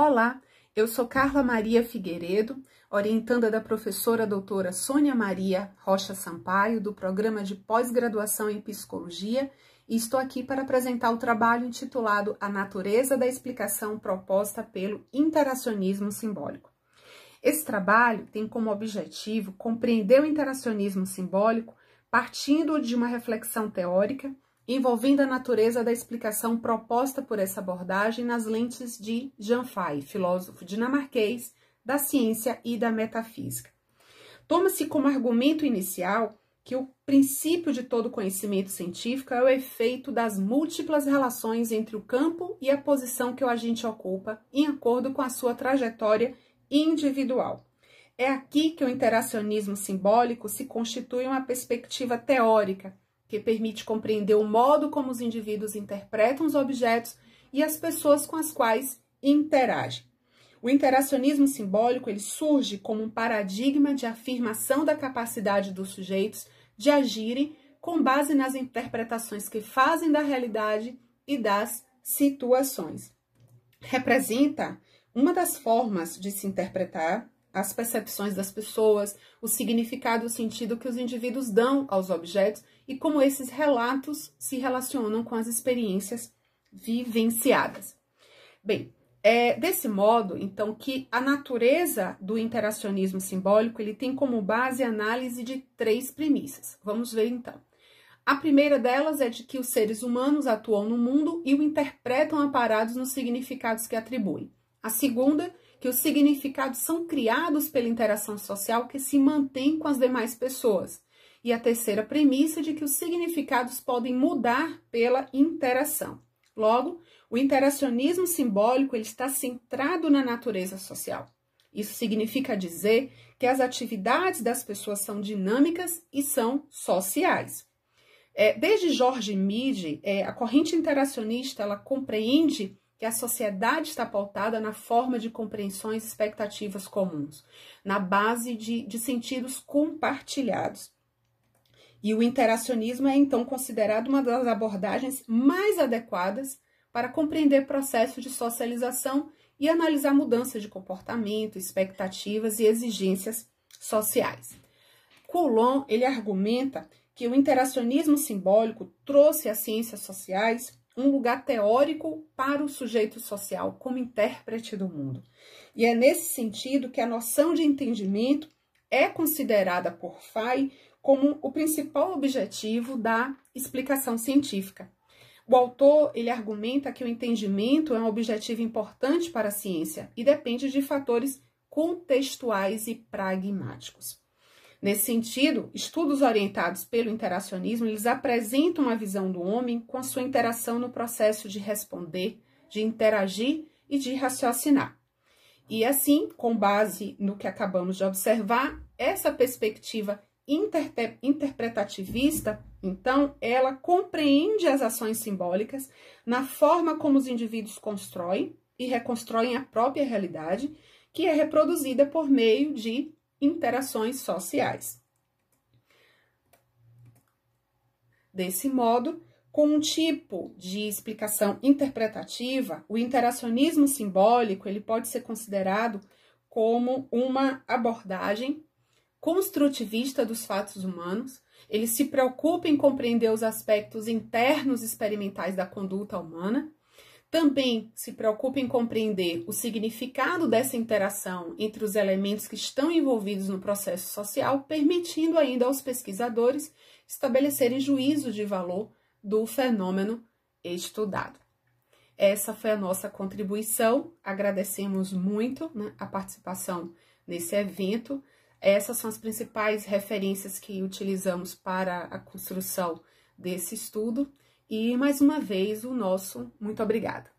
Olá, eu sou Carla Maria Figueiredo, orientanda da professora doutora Sônia Maria Rocha Sampaio, do programa de pós-graduação em psicologia, e estou aqui para apresentar o trabalho intitulado A Natureza da Explicação Proposta pelo Interacionismo Simbólico. Esse trabalho tem como objetivo compreender o interacionismo simbólico partindo de uma reflexão teórica envolvendo a natureza da explicação proposta por essa abordagem nas lentes de Jan Fay, filósofo dinamarquês da ciência e da metafísica. Toma-se como argumento inicial que o princípio de todo conhecimento científico é o efeito das múltiplas relações entre o campo e a posição que o agente ocupa, em acordo com a sua trajetória individual. É aqui que o interacionismo simbólico se constitui uma perspectiva teórica que permite compreender o modo como os indivíduos interpretam os objetos e as pessoas com as quais interagem. O interacionismo simbólico ele surge como um paradigma de afirmação da capacidade dos sujeitos de agirem com base nas interpretações que fazem da realidade e das situações. Representa uma das formas de se interpretar as percepções das pessoas, o significado o sentido que os indivíduos dão aos objetos e como esses relatos se relacionam com as experiências vivenciadas. Bem, é desse modo, então, que a natureza do interacionismo simbólico ele tem como base a análise de três premissas. Vamos ver então. A primeira delas é de que os seres humanos atuam no mundo e o interpretam aparados nos significados que atribuem. A segunda que os significados são criados pela interação social que se mantém com as demais pessoas. E a terceira premissa é de que os significados podem mudar pela interação. Logo, o interacionismo simbólico ele está centrado na natureza social. Isso significa dizer que as atividades das pessoas são dinâmicas e são sociais. É, desde George Mide, é, a corrente interacionista ela compreende que a sociedade está pautada na forma de compreensões e expectativas comuns, na base de, de sentidos compartilhados. E o interacionismo é então considerado uma das abordagens mais adequadas para compreender processos de socialização e analisar mudanças de comportamento, expectativas e exigências sociais. Coulon ele argumenta que o interacionismo simbólico trouxe às ciências sociais um lugar teórico para o sujeito social, como intérprete do mundo. E é nesse sentido que a noção de entendimento é considerada por Fay como o principal objetivo da explicação científica. O autor ele argumenta que o entendimento é um objetivo importante para a ciência e depende de fatores contextuais e pragmáticos. Nesse sentido, estudos orientados pelo interacionismo, eles apresentam a visão do homem com a sua interação no processo de responder, de interagir e de raciocinar. E assim, com base no que acabamos de observar, essa perspectiva inter interpretativista, então, ela compreende as ações simbólicas na forma como os indivíduos constroem e reconstroem a própria realidade, que é reproduzida por meio de interações sociais. Desse modo, com um tipo de explicação interpretativa, o interacionismo simbólico ele pode ser considerado como uma abordagem construtivista dos fatos humanos. Ele se preocupa em compreender os aspectos internos experimentais da conduta humana também se preocupa em compreender o significado dessa interação entre os elementos que estão envolvidos no processo social, permitindo ainda aos pesquisadores estabelecerem juízo de valor do fenômeno estudado. Essa foi a nossa contribuição. Agradecemos muito né, a participação nesse evento. Essas são as principais referências que utilizamos para a construção desse estudo. E mais uma vez, o nosso muito obrigada.